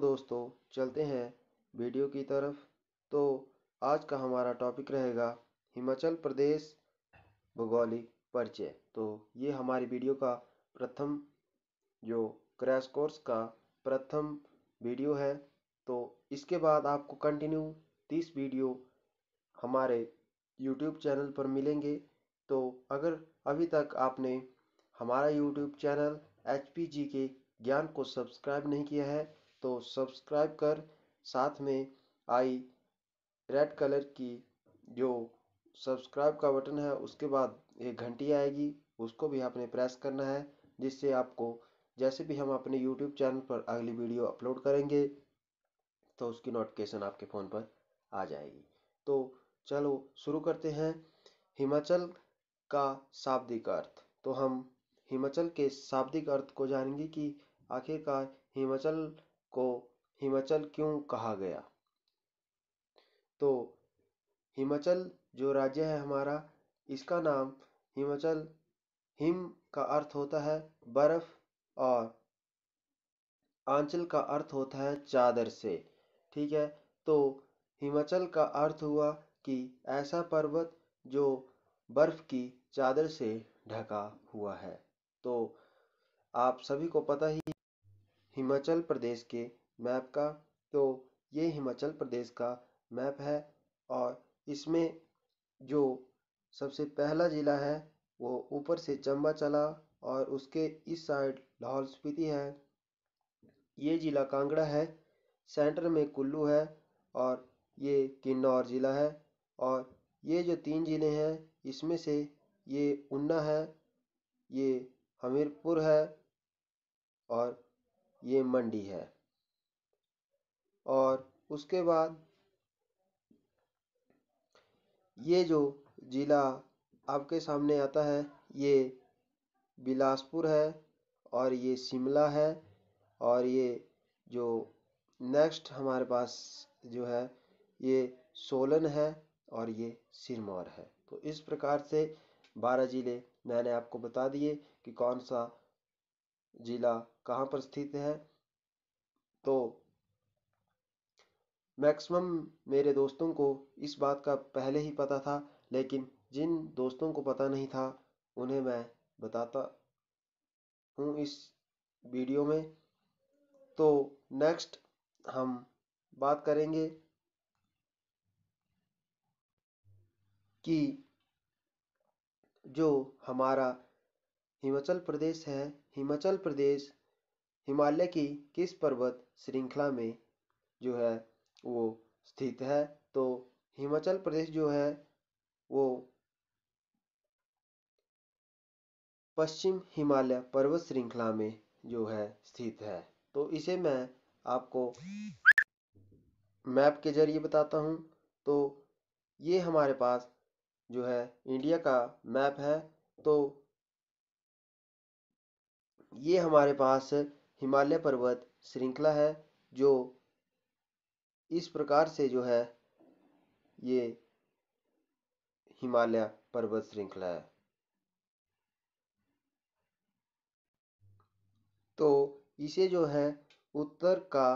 दोस्तों चलते हैं वीडियो की तरफ तो आज का हमारा टॉपिक रहेगा हिमाचल प्रदेश भौगोलिक परिचय तो ये हमारी वीडियो का प्रथम जो क्रैश कोर्स का प्रथम वीडियो है तो इसके बाद आपको कंटिन्यू तीस वीडियो हमारे यूट्यूब चैनल पर मिलेंगे तो अगर अभी तक आपने हमारा यूट्यूब चैनल एच के ज्ञान को सब्सक्राइब नहीं किया है तो सब्सक्राइब कर साथ में आई रेड कलर की जो सब्सक्राइब का बटन है उसके बाद एक घंटी आएगी उसको भी आपने प्रेस करना है जिससे आपको जैसे भी हम अपने यूट्यूब चैनल पर अगली वीडियो अपलोड करेंगे तो उसकी नोटिफिकेशन आपके फ़ोन पर आ जाएगी तो चलो शुरू करते हैं हिमाचल का शाब्दिक अर्थ तो हम हिमाचल के शाब्दिक अर्थ को जानेंगे कि आखिरकार हिमाचल को हिमाचल क्यों कहा गया तो हिमाचल जो राज्य है हमारा इसका नाम हिमाचल हिम का अर्थ होता है बर्फ और आंचल का अर्थ होता है चादर से ठीक है तो हिमाचल का अर्थ हुआ कि ऐसा पर्वत जो बर्फ की चादर से ढका हुआ है तो आप सभी को पता ही हिमाचल प्रदेश के मैप का तो ये हिमाचल प्रदेश का मैप है और इसमें जो सबसे पहला ज़िला है वो ऊपर से चंबा चला और उसके इस साइड लाहौल स्पीति है ये ज़िला कांगड़ा है सेंटर में कुल्लू है और ये किन्नौर ज़िला है और ये जो तीन ज़िले हैं इसमें से ये ऊना है ये हमीरपुर है और ये मंडी है और उसके बाद ये जो ज़िला आपके सामने आता है ये बिलासपुर है और ये शिमला है और ये जो नेक्स्ट हमारे पास जो है ये सोलन है और ये सिरमौर है तो इस प्रकार से बारह ज़िले मैंने आपको बता दिए कि कौन सा ज़िला कहाँ पर स्थित है तो मैक्सिमम मेरे दोस्तों को इस बात का पहले ही पता था लेकिन जिन दोस्तों को पता नहीं था उन्हें मैं बताता हूँ इस वीडियो में तो नेक्स्ट हम बात करेंगे कि जो हमारा हिमाचल प्रदेश है हिमाचल प्रदेश हिमालय की किस पर्वत श्रृंखला में जो है वो स्थित है तो हिमाचल प्रदेश जो है वो पश्चिम हिमालय पर्वत श्रृंखला में जो है स्थित है तो इसे मैं आपको मैप के जरिए बताता हूँ तो ये हमारे पास जो है इंडिया का मैप है तो ये हमारे पास हिमालय पर्वत श्रृंखला है जो इस प्रकार से जो है ये हिमालय पर्वत श्रृंखला है तो इसे जो है उत्तर का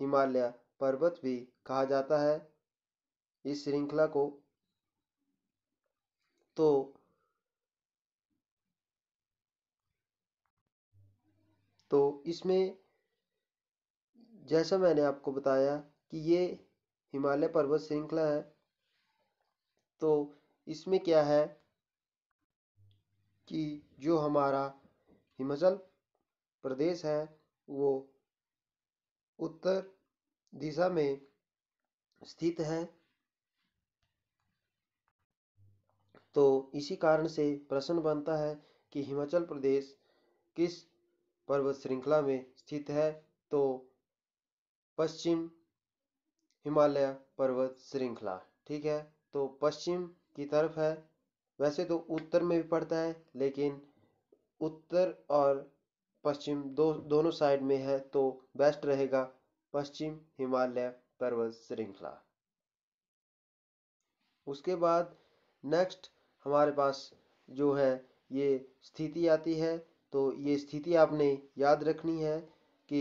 हिमालय पर्वत भी कहा जाता है इस श्रृंखला को तो तो इसमें जैसा मैंने आपको बताया कि ये हिमालय पर्वत श्रृंखला है तो इसमें क्या है कि जो हमारा हिमाचल प्रदेश है वो उत्तर दिशा में स्थित है तो इसी कारण से प्रश्न बनता है कि हिमाचल प्रदेश किस पर्वत श्रृंखला में स्थित है तो पश्चिम हिमालय पर्वत श्रृंखला ठीक है तो पश्चिम की तरफ है वैसे तो उत्तर में भी पड़ता है लेकिन उत्तर और पश्चिम दो दोनों साइड में है तो बेस्ट रहेगा पश्चिम हिमालय पर्वत श्रृंखला उसके बाद नेक्स्ट हमारे पास जो है ये स्थिति आती है तो ये स्थिति आपने याद रखनी है कि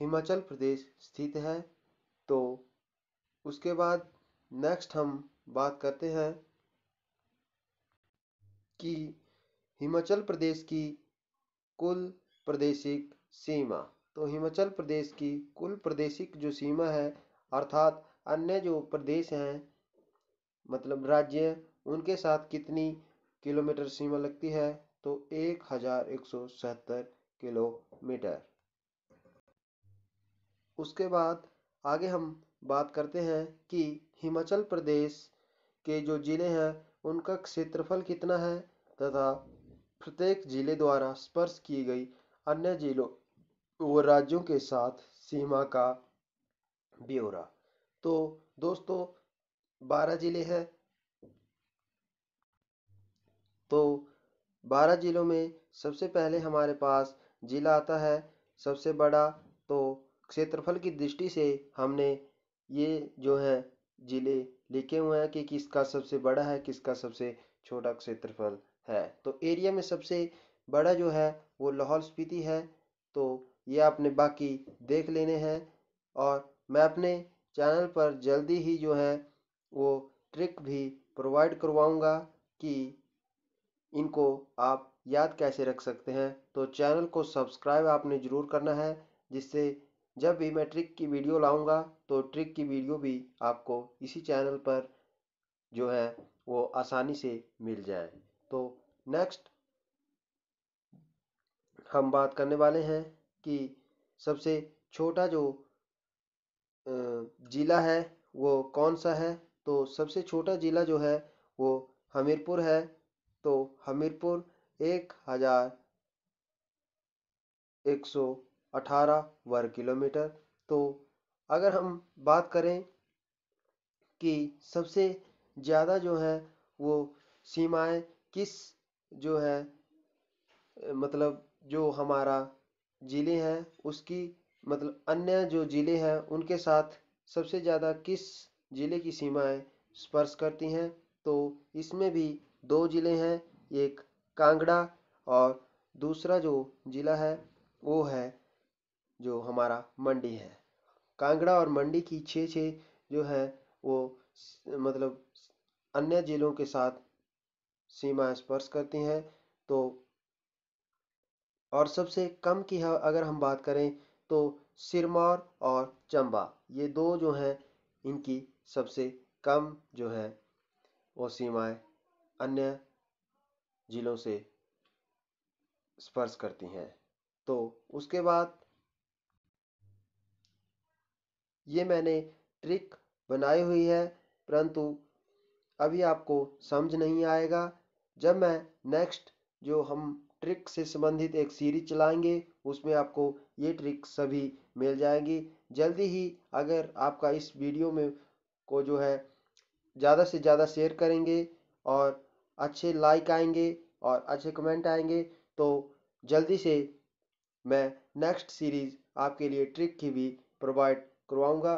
हिमाचल प्रदेश स्थित है तो उसके बाद नेक्स्ट हम बात करते हैं कि हिमाचल प्रदेश की कुल प्रदेशिक सीमा तो हिमाचल प्रदेश की कुल प्रदेशिक जो सीमा है अर्थात अन्य जो प्रदेश हैं मतलब राज्य उनके साथ कितनी किलोमीटर सीमा लगती है तो एक हजार एक सौ सहत्तर किलोमीटर उसके बाद आगे हम बात करते हैं कि हिमाचल प्रदेश के जो ज़िले हैं उनका क्षेत्रफल कितना है तथा प्रत्येक ज़िले द्वारा स्पर्श की गई अन्य ज़िलों व राज्यों के साथ सीमा का ब्यौरा तो दोस्तों बारह ज़िले हैं तो बारह ज़िलों में सबसे पहले हमारे पास ज़िला आता है सबसे बड़ा तो क्षेत्रफल की दृष्टि से हमने ये जो है ज़िले लिखे हुए हैं कि किसका सबसे बड़ा है किसका सबसे छोटा क्षेत्रफल है तो एरिया में सबसे बड़ा जो है वो लाहौल स्पीति है तो ये आपने बाकी देख लेने हैं और मैं अपने चैनल पर जल्दी ही जो है वो ट्रिक भी प्रोवाइड करवाऊँगा कि इनको आप याद कैसे रख सकते हैं तो चैनल को सब्सक्राइब आपने ज़रूर करना है जिससे जब भी मैं ट्रिक की वीडियो लाऊंगा तो ट्रिक की वीडियो भी आपको इसी चैनल पर जो है वो आसानी से मिल जाए तो नेक्स्ट हम बात करने वाले हैं कि सबसे छोटा जो ज़िला है वो कौन सा है तो सबसे छोटा ज़िला जो है वो हमीरपुर है तो हमीरपुर एक हज़ार एक सौ अठारह वर्ग किलोमीटर तो अगर हम बात करें कि सबसे ज़्यादा जो है वो सीमाएं किस जो है मतलब जो हमारा ज़िले हैं उसकी मतलब अन्य जो ज़िले हैं उनके साथ सबसे ज़्यादा किस ज़िले की सीमाएं स्पर्श करती हैं तो इसमें भी दो ज़िले हैं एक कांगड़ा और दूसरा जो ज़िला है वो है जो हमारा मंडी है कांगड़ा और मंडी की छः छः जो है वो मतलब अन्य ज़िलों के साथ सीमा स्पर्श करती हैं तो और सबसे कम की अगर हम बात करें तो सिरमौर और चंबा ये दो जो हैं इनकी सबसे कम जो है वो सीमाएं अन्य ज़िलों से स्पर्श करती हैं तो उसके बाद ये मैंने ट्रिक बनाई हुई है परंतु अभी आपको समझ नहीं आएगा जब मैं नेक्स्ट जो हम ट्रिक से संबंधित एक सीरीज चलाएंगे उसमें आपको ये ट्रिक सभी मिल जाएंगी जल्दी ही अगर आपका इस वीडियो में को जो है ज़्यादा से ज़्यादा शेयर करेंगे और अच्छे लाइक आएंगे और अच्छे कमेंट आएंगे तो जल्दी से मैं नेक्स्ट सीरीज़ आपके लिए ट्रिक की भी प्रोवाइड करवाऊँगा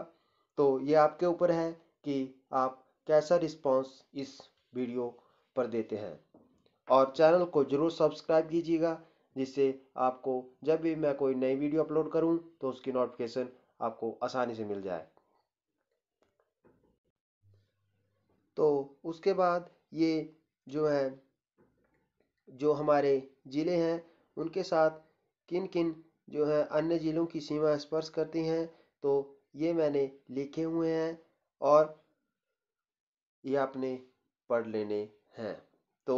तो ये आपके ऊपर है कि आप कैसा रिस्पॉन्स इस वीडियो पर देते हैं और चैनल को ज़रूर सब्सक्राइब कीजिएगा जिससे आपको जब भी मैं कोई नई वीडियो अपलोड करूं तो उसकी नोटिफिकेशन आपको आसानी से मिल जाए तो उसके बाद ये जो है जो हमारे ज़िले हैं उनके साथ किन किन जो है अन्य ज़िलों की सीमा स्पर्श करती हैं तो ये मैंने लिखे हुए हैं और ये आपने पढ़ लेने हैं तो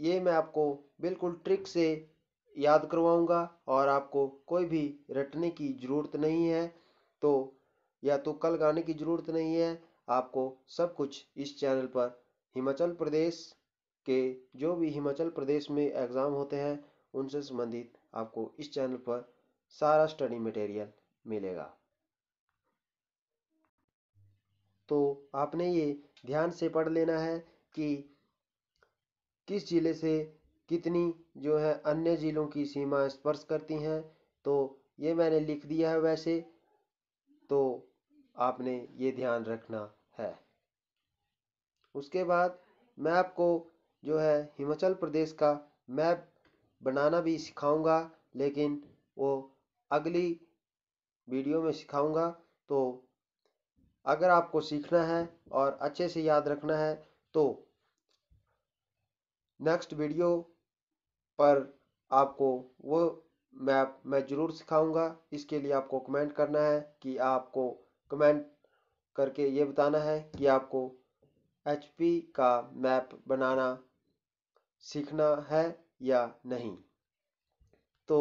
ये मैं आपको बिल्कुल ट्रिक से याद करवाऊंगा और आपको कोई भी रटने की ज़रूरत नहीं है तो या तो कल गाने की ज़रूरत नहीं है आपको सब कुछ इस चैनल पर हिमाचल प्रदेश के जो भी हिमाचल प्रदेश में एग्ज़ाम होते हैं उनसे संबंधित आपको इस चैनल पर सारा स्टडी मटेरियल मिलेगा तो आपने ये ध्यान से पढ़ लेना है कि किस ज़िले से कितनी जो है अन्य ज़िलों की सीमा स्पर्श करती हैं तो ये मैंने लिख दिया है वैसे तो आपने ये ध्यान रखना है उसके बाद मैं आपको जो है हिमाचल प्रदेश का मैप बनाना भी सिखाऊंगा लेकिन वो अगली वीडियो में सिखाऊंगा तो अगर आपको सीखना है और अच्छे से याद रखना है तो नेक्स्ट वीडियो पर आपको वो मैप मैं ज़रूर सिखाऊंगा इसके लिए आपको कमेंट करना है कि आपको कमेंट करके ये बताना है कि आपको पी का मैप बनाना सीखना है या नहीं तो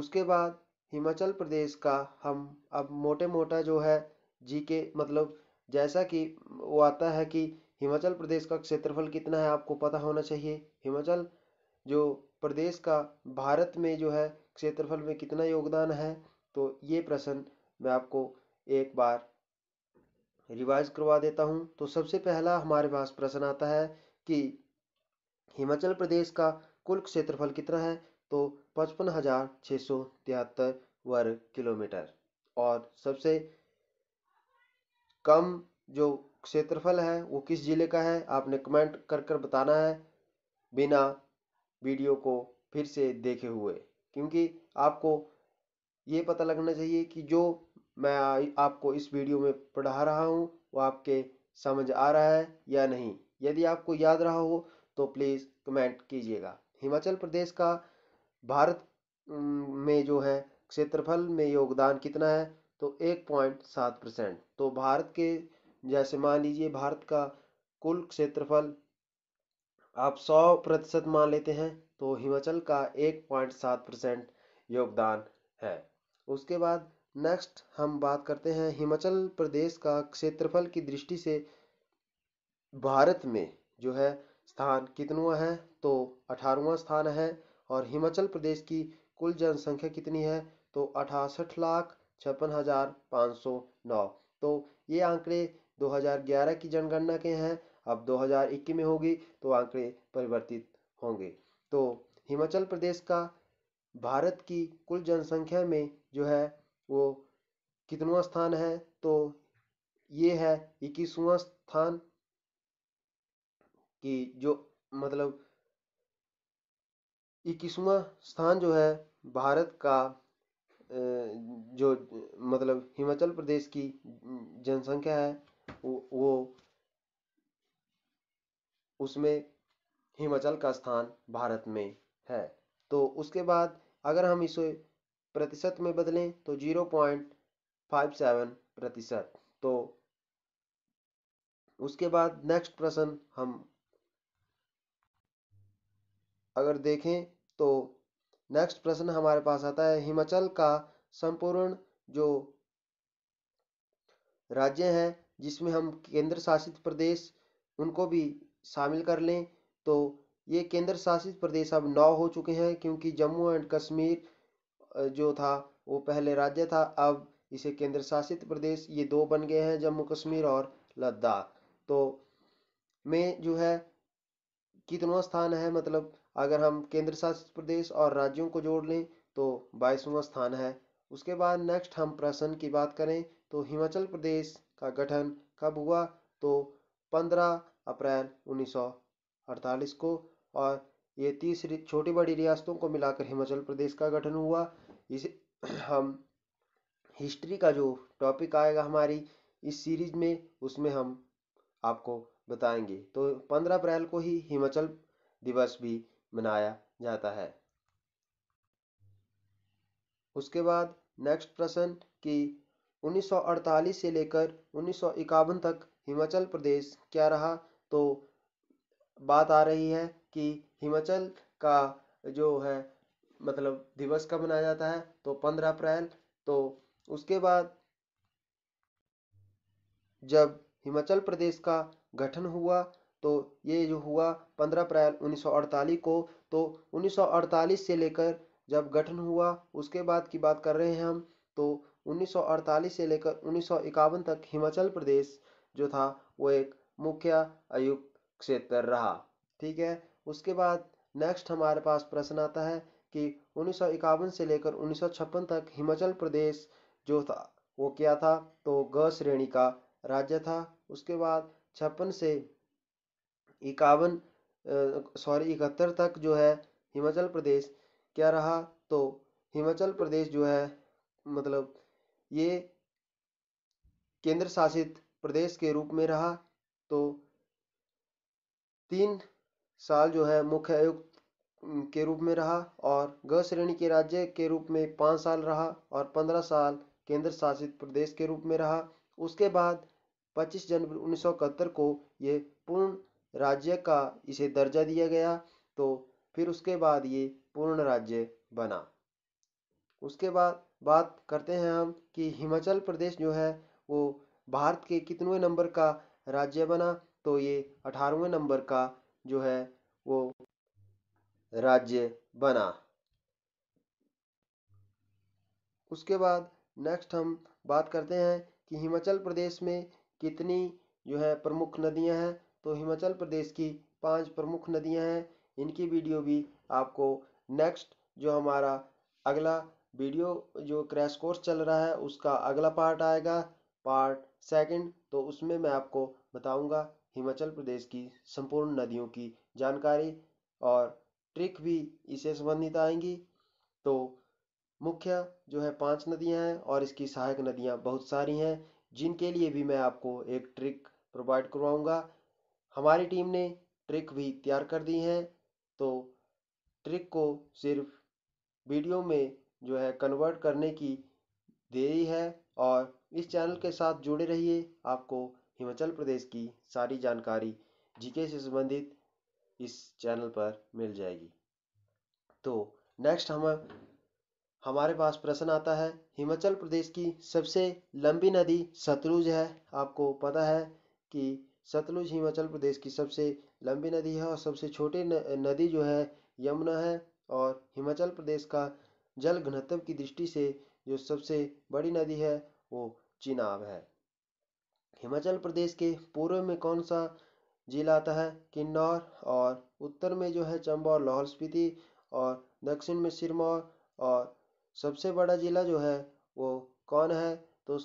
उसके बाद हिमाचल प्रदेश का हम अब मोटे मोटा जो है जी के मतलब जैसा कि वो आता है कि हिमाचल प्रदेश का क्षेत्रफल कितना है आपको पता होना चाहिए हिमाचल जो प्रदेश का भारत में जो है क्षेत्रफल में कितना योगदान है तो ये प्रश्न मैं आपको एक बार रिवाइज करवा देता हूं तो सबसे पहला हमारे पास प्रश्न आता है कि हिमाचल प्रदेश का कुल क्षेत्रफल कितना है तो पचपन हजार छः सौ तिहत्तर वर्ग किलोमीटर और सबसे कम जो क्षेत्रफल है वो किस जिले का है आपने कमेंट कर कर बताना है बिना वीडियो को फिर से देखे हुए क्योंकि आपको ये पता लगना चाहिए कि जो मैं आपको इस वीडियो में पढ़ा रहा हूँ वो आपके समझ आ रहा है या नहीं यदि आपको याद रहा हो तो प्लीज़ कमेंट कीजिएगा हिमाचल प्रदेश का भारत में जो है क्षेत्रफल में योगदान कितना है तो एक पॉइंट सात परसेंट तो भारत के जैसे मान लीजिए भारत का कुल क्षेत्रफल आप सौ प्रतिशत मान लेते हैं तो हिमाचल का एक पॉइंट सात परसेंट योगदान है उसके बाद नेक्स्ट हम बात करते हैं हिमाचल प्रदेश का क्षेत्रफल की दृष्टि से भारत में जो है स्थान कितनवा है तो अठारहवा स्थान है और हिमाचल प्रदेश की कुल जनसंख्या कितनी है तो अठासठ लाख छप्पन हजार पाँच सौ नौ तो ये आंकड़े 2011 की जनगणना के हैं अब 2021 में होगी तो आंकड़े परिवर्तित होंगे तो हिमाचल प्रदेश का भारत की कुल जनसंख्या में जो है वो कितनवा स्थान है तो ये है इक्कीसवा स्थान कि जो मतलब इक्कीसवा स्थान जो है भारत का जो मतलब हिमाचल प्रदेश की जनसंख्या है वो उसमें हिमाचल का स्थान भारत में है तो उसके बाद अगर हम इसे प्रतिशत में बदलें तो जीरो पॉइंट फाइव सेवन प्रतिशत तो उसके बाद नेक्स्ट प्रश्न हम अगर देखें तो नेक्स्ट प्रश्न हमारे पास आता है हिमाचल का संपूर्ण जो राज्य है जिसमें हम केंद्र शासित प्रदेश उनको भी शामिल कर लें तो ये केंद्र शासित प्रदेश अब नौ हो चुके हैं क्योंकि जम्मू एंड कश्मीर जो था वो पहले राज्य था अब इसे केंद्र शासित प्रदेश ये दो बन गए हैं जम्मू कश्मीर और लद्दाख तो में जो है कितना स्थान है मतलब अगर हम केंद्र शासित प्रदेश और राज्यों को जोड़ लें तो बाईसवा स्थान है उसके बाद नेक्स्ट हम प्रश्न की बात करें तो हिमाचल प्रदेश का गठन कब हुआ तो 15 अप्रैल 1948 को और ये तीसरी छोटी बड़ी रियासतों को मिलाकर हिमाचल प्रदेश का गठन हुआ इसे हम हिस्ट्री का जो टॉपिक आएगा हमारी इस सीरीज में उसमें हम आपको बताएंगे तो पंद्रह अप्रैल को ही हिमाचल दिवस भी मनाया जाता है उसके बाद नेक्स्ट प्रश्न कि 1948 से लेकर उन्नीस तक हिमाचल प्रदेश क्या रहा तो बात आ रही है कि हिमाचल का जो है मतलब दिवस का मनाया जाता है तो पंद्रह अप्रैल तो उसके बाद जब हिमाचल प्रदेश का गठन हुआ तो ये जो हुआ 15 अप्रैल 1948 को तो 1948 से लेकर जब गठन हुआ उसके बाद की बात कर रहे हैं हम तो 1948 से लेकर उन्नीस तक हिमाचल प्रदेश जो था वो एक मुख्य आयुक्त क्षेत्र रहा ठीक है उसके बाद नेक्स्ट हमारे पास प्रश्न आता है कि उन्नीस से लेकर उन्नीस तक हिमाचल प्रदेश जो था वो क्या था तो ग श्रेणी का राज्य था उसके बाद छप्पन से इक्यावन सॉरी इकहत्तर तक जो है हिमाचल प्रदेश क्या रहा तो हिमाचल प्रदेश जो है मतलब ये केंद्र शासित प्रदेश के रूप में रहा तो तीन साल जो है मुख्य आयुक्त के रूप में रहा और ग श्रेणी के राज्य के रूप में पाँच साल रहा और पंद्रह साल केंद्र शासित प्रदेश के रूप में रहा उसके बाद पच्चीस जनवरी उन्नीस को ये पूर्ण राज्य का इसे दर्जा दिया गया तो फिर उसके बाद ये पूर्ण राज्य बना उसके बाद बात करते हैं हम कि हिमाचल प्रदेश जो है वो भारत के कितने नंबर का राज्य बना तो ये अठारहवें नंबर का जो है वो राज्य बना उसके बाद नेक्स्ट हम बात करते हैं कि हिमाचल प्रदेश में कितनी जो है प्रमुख नदियां हैं तो हिमाचल प्रदेश की पांच प्रमुख नदियां हैं इनकी वीडियो भी आपको नेक्स्ट जो हमारा अगला वीडियो जो क्रैश कोर्स चल रहा है उसका अगला पार्ट आएगा पार्ट सेकंड तो उसमें मैं आपको बताऊंगा हिमाचल प्रदेश की संपूर्ण नदियों की जानकारी और ट्रिक भी इसे संबंधित आएंगी तो मुख्य जो है पांच नदियां हैं और इसकी सहायक नदियां बहुत सारी हैं जिनके लिए भी मैं आपको एक ट्रिक प्रोवाइड करवाऊंगा हमारी टीम ने ट्रिक भी तैयार कर दी है तो ट्रिक को सिर्फ वीडियो में जो है कन्वर्ट करने की देरी है और इस चैनल के साथ जुड़े रहिए आपको हिमाचल प्रदेश की सारी जानकारी जीके से संबंधित इस चैनल पर मिल जाएगी तो नेक्स्ट हम हमारे पास प्रश्न आता है हिमाचल प्रदेश की सबसे लंबी नदी सतलुज है आपको पता है कि सतलुज हिमाचल प्रदेश की सबसे लंबी नदी है और सबसे छोटी नदी जो है यमुना है और हिमाचल प्रदेश का जल घनत्व की दृष्टि से जो सबसे बड़ी नदी है वो चिनाब है हिमाचल प्रदेश के पूर्व में कौन सा जिला आता है किन्नौर और उत्तर में जो है चंबा और लाहौल स्पीति और दक्षिण में सिरमौर और सबसे बड़ा जिला जो है वो कौन है तो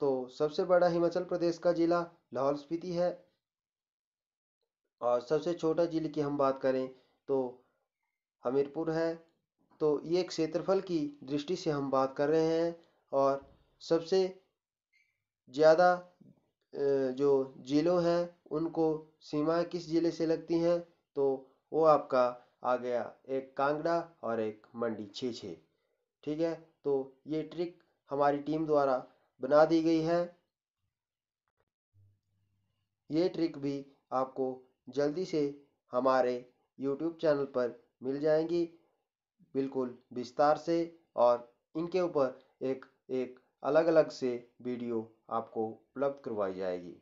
तो सबसे बड़ा हिमाचल प्रदेश का जिला लाहौल स्पीति है और सबसे छोटा जिले की हम बात करें तो हमीरपुर है तो ये क्षेत्रफल की दृष्टि से हम बात कर रहे हैं और सबसे ज़्यादा जो ज़िलों हैं उनको सीमाएँ किस ज़िले से लगती हैं तो वो आपका आ गया एक कांगड़ा और एक मंडी छः छः ठीक है तो ये ट्रिक हमारी टीम द्वारा बना दी गई है ये ट्रिक भी आपको जल्दी से हमारे यूट्यूब चैनल पर मिल जाएंगी बिल्कुल विस्तार से और इनके ऊपर एक एक अलग अलग से वीडियो आपको उपलब्ध करवाई जाएगी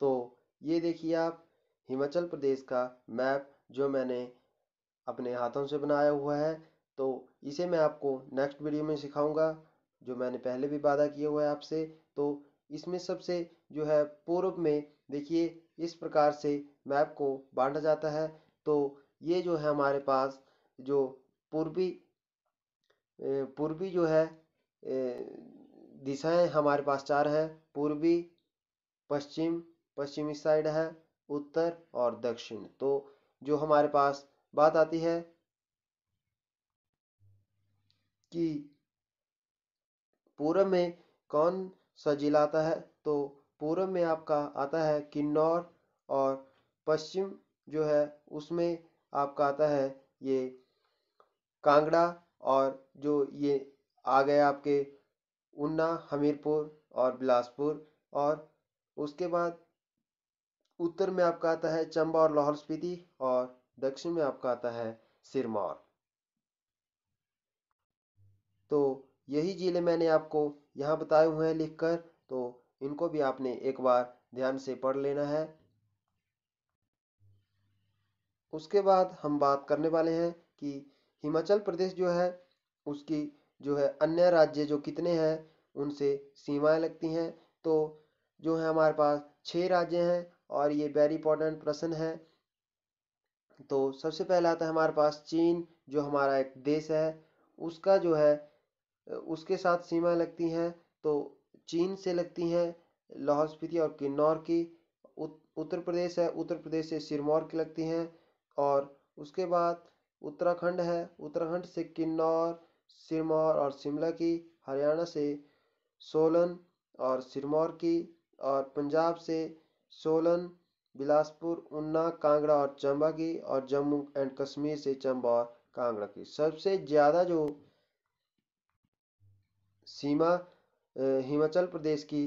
तो ये देखिए आप हिमाचल प्रदेश का मैप जो मैंने अपने हाथों से बनाया हुआ है तो इसे मैं आपको नेक्स्ट वीडियो में सिखाऊंगा जो मैंने पहले भी वादा किया हुआ है आपसे तो इसमें सबसे जो है पूर्व में देखिए इस प्रकार से मैप को बांटा जाता है तो ये जो है हमारे पास जो पूर्वी पूर्वी जो है दिशाएं हमारे पास चार हैं पूर्वी पश्चिम पश्चिमी साइड है उत्तर और दक्षिण तो जो हमारे पास बात आती है कि पूर्व में कौन सा जिला आता है तो पूर्व में आपका आता है किन्नौर और पश्चिम जो है उसमें आपका आता है ये कांगड़ा और जो ये आ गए आपके उन्ना हमीरपुर और बिलासपुर और उसके बाद उत्तर में आपका आता है चंबा और लाहौल स्पीति और दक्षिण में आपका आता है सिरमौर तो यही ज़िले मैंने आपको यहाँ बताए हुए हैं लिखकर तो इनको भी आपने एक बार ध्यान से पढ़ लेना है उसके बाद हम बात करने वाले हैं कि हिमाचल प्रदेश जो है उसकी जो है अन्य राज्य जो कितने हैं उनसे सीमाएं लगती हैं तो जो है हमारे पास छः राज्य हैं और ये वेरी इंपॉर्टेंट प्रश्न है तो सबसे पहला आता तो है हमारे पास चीन जो हमारा एक देश है उसका जो है उसके साथ सीमाएं लगती हैं तो चीन से लगती हैं लाहौल स्पीति और किन्नौर की उत्तर प्रदेश है उत्तर प्रदेश से सिरमौर की लगती हैं और उसके बाद उत्तराखंड है उत्तराखंड से किन्नौर सिरमौर और शिमला की हरियाणा से सोलन और सिरमौर की और पंजाब से सोलन बिलासपुर उन्ना कांगड़ा और चंबा की और जम्मू एंड कश्मीर से चंबा और कांगड़ा की सबसे ज़्यादा जो सीमा हिमाचल प्रदेश की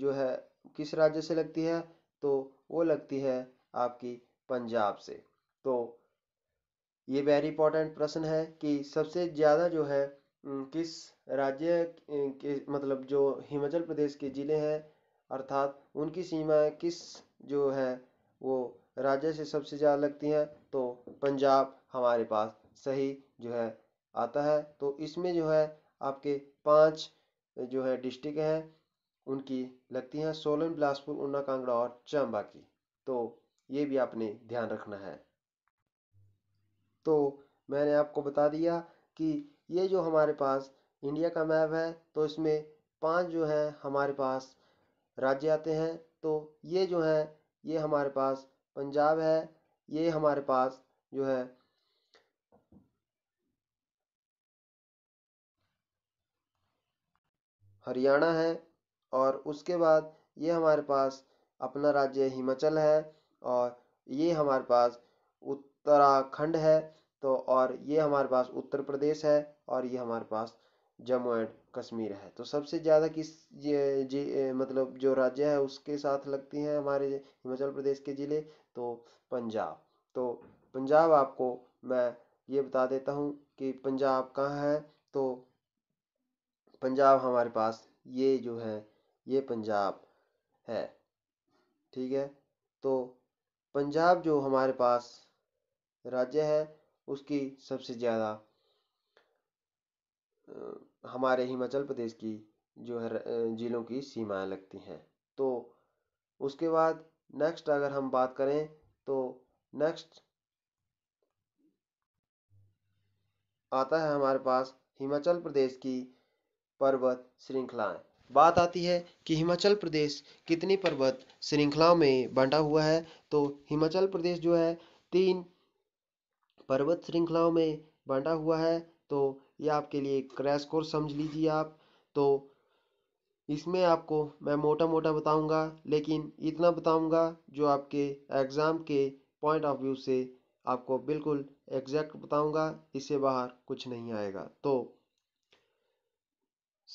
जो है किस राज्य से लगती है तो वो लगती है आपकी पंजाब से तो ये वेरी इंपॉर्टेंट प्रश्न है कि सबसे ज़्यादा जो है किस राज्य के मतलब जो हिमाचल प्रदेश के ज़िले हैं अर्थात उनकी सीमा किस जो है वो राज्य से सबसे ज़्यादा लगती हैं तो पंजाब हमारे पास सही जो है आता है तो इसमें जो है आपके पांच जो है डिस्ट्रिक्ट हैं उनकी लगती हैं सोलन बिलासपुर ऊना कांगड़ा और चंबा की तो ये भी आपने ध्यान रखना है तो मैंने आपको बता दिया कि ये जो हमारे पास इंडिया का मैप है तो इसमें पांच जो है हमारे पास राज्य आते हैं तो ये जो है ये हमारे पास पंजाब है ये हमारे पास जो है हरियाणा है और उसके बाद ये हमारे पास अपना राज्य हिमाचल है और ये हमारे पास उत्तर उत्तराखंड है तो और ये हमारे पास उत्तर प्रदेश है और ये हमारे पास जम्मू एंड कश्मीर है तो सबसे ज़्यादा किस ये जी मतलब जो राज्य है उसके साथ लगती हैं हमारे हिमाचल प्रदेश के ज़िले तो पंजाब तो पंजाब आपको मैं ये बता देता हूँ कि पंजाब कहाँ है तो पंजाब हमारे पास ये जो है ये पंजाब है ठीक है तो पंजाब जो हमारे पास राज्य है उसकी सबसे ज़्यादा हमारे हिमाचल प्रदेश की जो है ज़िलों की सीमाएं लगती हैं तो उसके बाद नेक्स्ट अगर हम बात करें तो नेक्स्ट आता है हमारे पास हिमाचल प्रदेश की पर्वत श्रृंखलाएं बात आती है कि हिमाचल प्रदेश कितनी पर्वत श्रृंखलाओं में बंटा हुआ है तो हिमाचल प्रदेश जो है तीन पर्वत श्रृंखलाओं में बाँटा हुआ है तो ये आपके लिए क्रैश कोर्स समझ लीजिए आप तो इसमें आपको मैं मोटा मोटा बताऊंगा लेकिन इतना बताऊंगा जो आपके एग्ज़ाम के पॉइंट ऑफ व्यू से आपको बिल्कुल एग्जैक्ट बताऊंगा इससे बाहर कुछ नहीं आएगा तो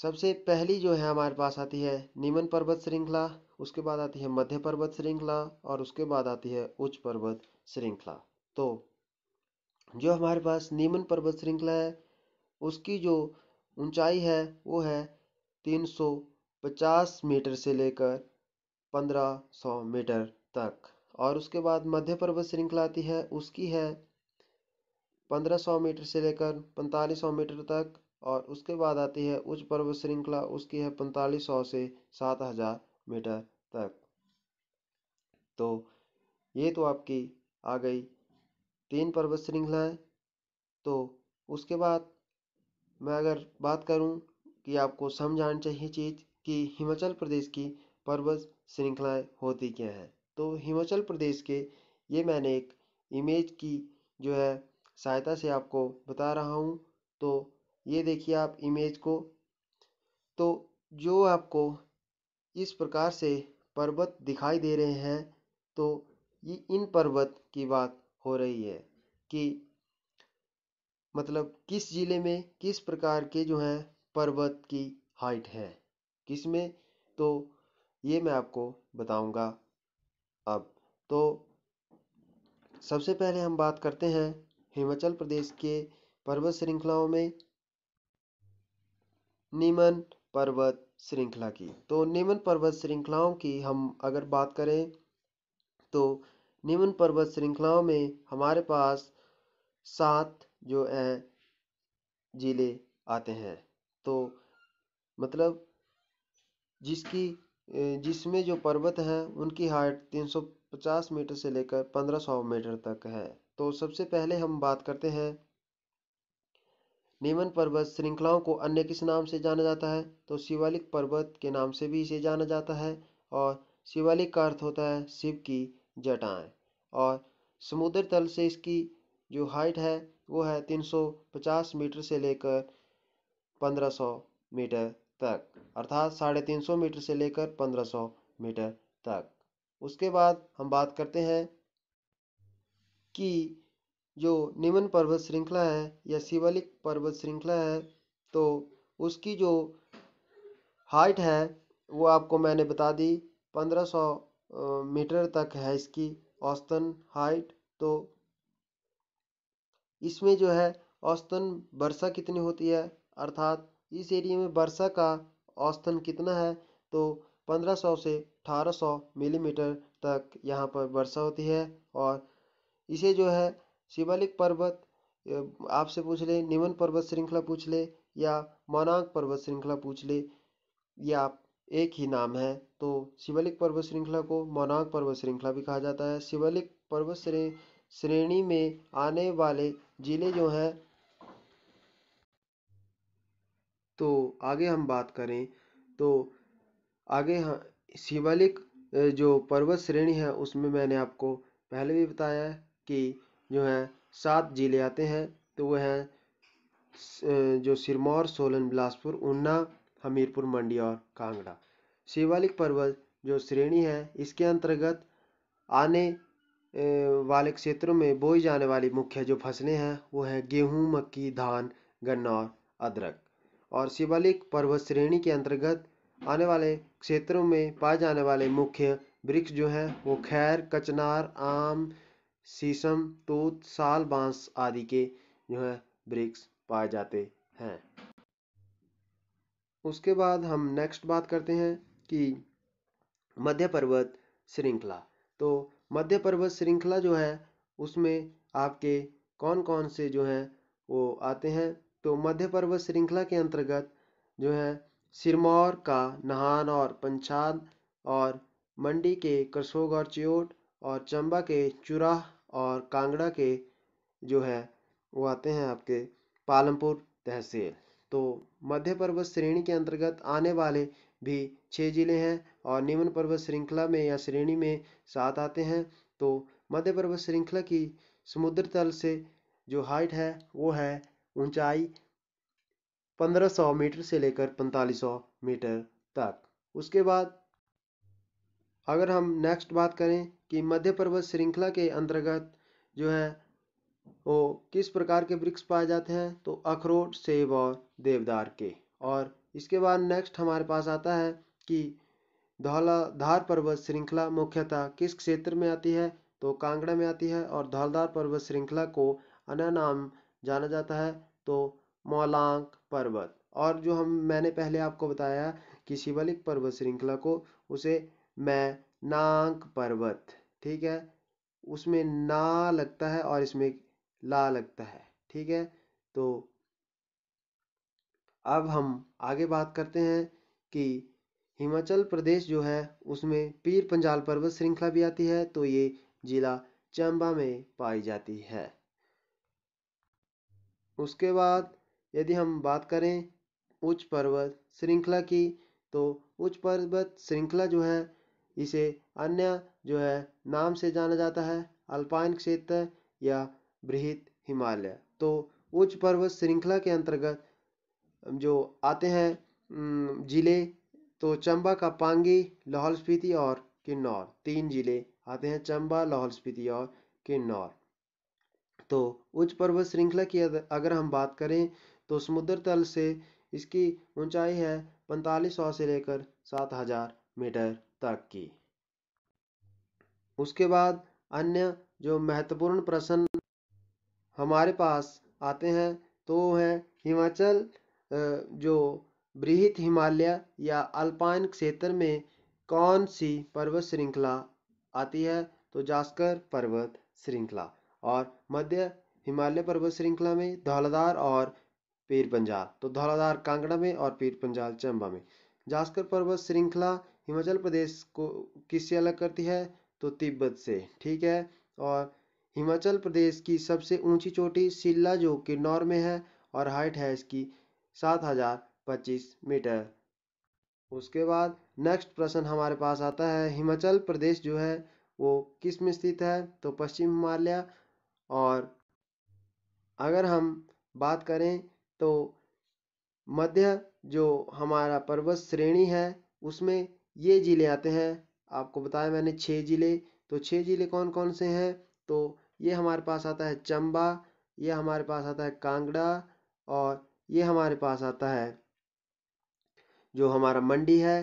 सबसे पहली जो है हमारे पास आती है निमन पर्वत श्रृंखला उसके बाद आती है मध्य पर्वत श्रृंखला और उसके बाद आती है उच्च पर्वत श्रृंखला तो जो हमारे पास नीमन पर्वत श्रृंखला है उसकी जो ऊंचाई है वो है तीन सौ पचास मीटर से लेकर पंद्रह सौ मीटर तक और उसके बाद मध्य पर्वत श्रृंखला आती है उसकी है पंद्रह सौ मीटर से लेकर पैंतालीस सौ मीटर तक और उसके बाद आती है उच्च पर्वत श्रृंखला उसकी है पैंतालीस सौ से सात हजार मीटर तक तो ये तो आपकी आ गई तीन पर्वत श्रृंखला है तो उसके बाद मैं अगर बात करूं कि आपको समझाना चाहिए चीज़ कि हिमाचल प्रदेश की पर्वत श्रृंखलाएँ होती क्या हैं तो हिमाचल प्रदेश के ये मैंने एक इमेज की जो है सहायता से आपको बता रहा हूँ तो ये देखिए आप इमेज को तो जो आपको इस प्रकार से पर्वत दिखाई दे रहे हैं तो ये इन पर्वत की बात हो रही है कि मतलब किस ज़िले में किस प्रकार के जो है पर्वत की हाइट है किसमें तो ये मैं आपको बताऊंगा अब तो सबसे पहले हम बात करते हैं हिमाचल प्रदेश के पर्वत श्रृंखलाओं में निमन पर्वत श्रृंखला की तो निमन पर्वत श्रृंखलाओं की हम अगर बात करें तो निम्न पर्वत श्रृंखलाओं में हमारे पास सात जो है ज़िले आते हैं तो मतलब जिसकी जिसमें जो पर्वत हैं उनकी हाइट 350 मीटर से लेकर 1500 मीटर तक है तो सबसे पहले हम बात करते हैं नेमन पर्वत श्रृंखलाओं को अन्य किस नाम से जाना जाता है तो शिवालिक पर्वत के नाम से भी इसे जाना जाता है और शिवालिक का अर्थ होता है शिव की जटाएँ और समुद्र तल से इसकी जो हाइट है वो है तीन सौ पचास मीटर से लेकर पंद्रह सौ मीटर तक अर्थात साढ़े तीन सौ मीटर से लेकर पंद्रह सौ मीटर तक उसके बाद हम बात करते हैं कि जो निम्न पर्वत श्रृंखला है या शिवलिक पर्वत श्रृंखला है तो उसकी जो हाइट है वो आपको मैंने बता दी पंद्रह सौ मीटर तक है इसकी औसतन हाइट तो इसमें जो है औसतन वर्षा कितनी होती है अर्थात इस एरिया में वर्षा का औसतन कितना है तो 1500 से 1800 मिलीमीटर तक यहाँ पर वर्षा होती है और इसे जो है शिवालिक पर्वत आपसे पूछ ले निमन पर्वत श्रृंखला पूछ ले या मनाक पर्वत श्रृंखला पूछ ले या एक ही नाम है तो शिवलिक पर्वत श्रृंखला को मोनाक पर्वत श्रृंखला भी कहा जाता है शिवलिक पर्वत श्रे, श्रेणी में आने वाले ज़िले जो हैं तो आगे हम बात करें तो आगे हम शिवालिक जो पर्वत श्रेणी है उसमें मैंने आपको पहले भी बताया कि जो है सात ज़िले आते हैं तो वह हैं जो सिरमौर सोलन बिलासपुर ऊना हमीरपुर मंडी और कांगड़ा शिवालिक पर्वत जो श्रेणी है इसके अंतर्गत आने वाले क्षेत्रों में बोई जाने वाली मुख्य जो फसलें हैं वो हैं गेहूँ मक्की धान गन्ना और अदरक और शिवालिक पर्वत श्रेणी के अंतर्गत आने वाले क्षेत्रों में पाए जाने वाले मुख्य वृक्ष जो हैं वो खैर कचनार आम शीशम तूत साल बांस आदि के जो है वृक्ष पाए जाते हैं उसके बाद हम नेक्स्ट बात करते हैं कि मध्य पर्वत श्रृंखला तो मध्य पर्वत श्रृंखला जो है उसमें आपके कौन कौन से जो हैं वो आते हैं तो मध्य पर्वत श्रृंखला के अंतर्गत जो है सिरमौर का नहान और पंचाल और मंडी के करसोग और चियोट और चंबा के चुराह और कांगड़ा के जो है वो आते हैं आपके पालमपुर तहसील तो मध्य पर्वत श्रेणी के अंतर्गत आने वाले भी छः ज़िले हैं और निम्न पर्वत श्रृंखला में या श्रेणी में सात आते हैं तो मध्य पर्वत श्रृंखला की समुद्र तल से जो हाइट है वो है ऊंचाई 1500 मीटर से लेकर 4500 मीटर तक उसके बाद अगर हम नेक्स्ट बात करें कि मध्य पर्वत श्रृंखला के अंतर्गत जो है वो किस प्रकार के वृक्ष पाए जाते हैं तो अखरोट सेब और देवदार के और इसके बाद नेक्स्ट हमारे पास आता है कि धौलाधार पर्वत श्रृंखला मुख्यतः किस क्षेत्र में आती है तो कांगड़ा में आती है और धौलाधार पर्वत श्रृंखला को अन्य नाम जाना जाता है तो मौलांक पर्वत और जो हम मैंने पहले आपको बताया कि शिवलिक पर्वत श्रृंखला को उसे मैं नांग पर्वत ठीक है उसमें ना लगता है और इसमें ला लगता है ठीक है तो अब हम आगे बात करते हैं कि हिमाचल प्रदेश जो है उसमें पीर पंजाल पर्वत श्रृंखला भी आती है तो ये जिला चंबा में पाई जाती है उसके बाद यदि हम बात करें उच्च पर्वत श्रृंखला की तो उच्च पर्वत श्रृंखला जो है इसे अन्य जो है नाम से जाना जाता है अल्पाइन क्षेत्र या बृहित हिमालय तो उच्च पर्वत श्रृंखला के अंतर्गत जो आते हैं ज़िले तो चंबा का पांगी लाहौल स्पीति और किन्नौर तीन ज़िले आते हैं चंबा लाहौल स्पीति और किन्नौर तो उच्च पर्वत श्रृंखला की अगर हम बात करें तो समुद्र तल से इसकी ऊंचाई है पैंतालीस सौ से लेकर सात हजार मीटर तक की उसके बाद अन्य जो महत्वपूर्ण प्रश्न हमारे पास आते हैं तो वो हैं हिमाचल जो बृहित हिमालय या अल्पाइन क्षेत्र में कौन सी पर्वत श्रृंखला आती है तो जास्कर पर्वत श्रृंखला और मध्य हिमालय पर्वत श्रृंखला में धौलाधार और पीर पंजाल तो धौलाधार कांगड़ा में और पीर पंजाल चंबा में जास्कर पर्वत श्रृंखला हिमाचल प्रदेश को किससे अलग करती है तो तिब्बत से ठीक है और हिमाचल प्रदेश की सबसे ऊंची चोटी शिला जो किन्नौर में है और हाइट है इसकी सात हजार पच्चीस मीटर उसके बाद नेक्स्ट प्रश्न हमारे पास आता है हिमाचल प्रदेश जो है वो किस में स्थित है तो पश्चिम हिमालय और अगर हम बात करें तो मध्य जो हमारा पर्वत श्रेणी है उसमें ये ज़िले आते हैं आपको बताया मैंने छः ज़िले तो छः ज़िले कौन कौन से हैं तो ये हमारे पास आता है चंबा ये हमारे पास आता है कांगड़ा और ये हमारे पास आता है जो हमारा मंडी है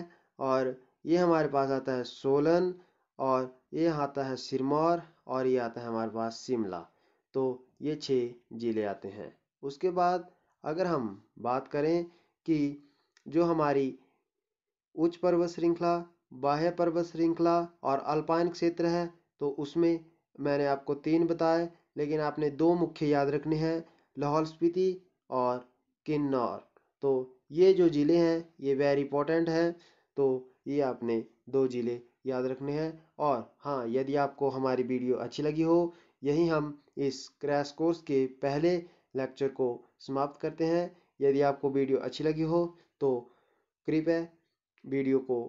और ये हमारे पास आता है सोलन और ये आता है सिरमौर और ये आता है हमारे पास शिमला तो ये छः ज़िले आते हैं उसके बाद अगर हम बात करें कि जो हमारी उच्च पर्वत श्रृंखला बाह्य पर्वत श्रृंखला और अल्पाइन क्षेत्र है तो उसमें मैंने आपको तीन बताए लेकिन आपने दो मुख्य याद रखने हैं लाहौल स्पीति और किन्नौर तो ये जो ज़िले हैं ये वेरी इंपॉर्टेंट हैं तो ये आपने दो ज़िले याद रखने हैं और हाँ यदि आपको हमारी वीडियो अच्छी लगी हो यही हम इस क्रैश कोर्स के पहले लेक्चर को समाप्त करते हैं यदि आपको वीडियो अच्छी लगी हो तो कृपया वीडियो को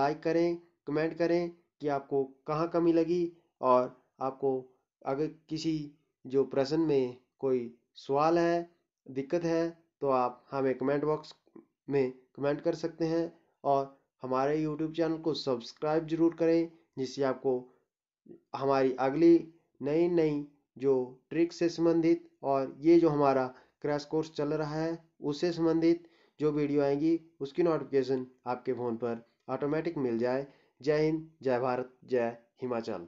लाइक करें कमेंट करें कि आपको कहाँ कमी लगी और आपको अगर किसी जो प्रश्न में कोई सवाल है दिक्कत है तो आप हमें कमेंट बॉक्स में कमेंट कर सकते हैं और हमारे यूट्यूब चैनल को सब्सक्राइब जरूर करें जिससे आपको हमारी अगली नई नई जो ट्रिक से संबंधित और ये जो हमारा क्रैश कोर्स चल रहा है उससे संबंधित जो वीडियो आएंगी उसकी नोटिफिकेशन आपके फ़ोन पर ऑटोमेटिक मिल जाए जय हिंद जय भारत जय हिमाचल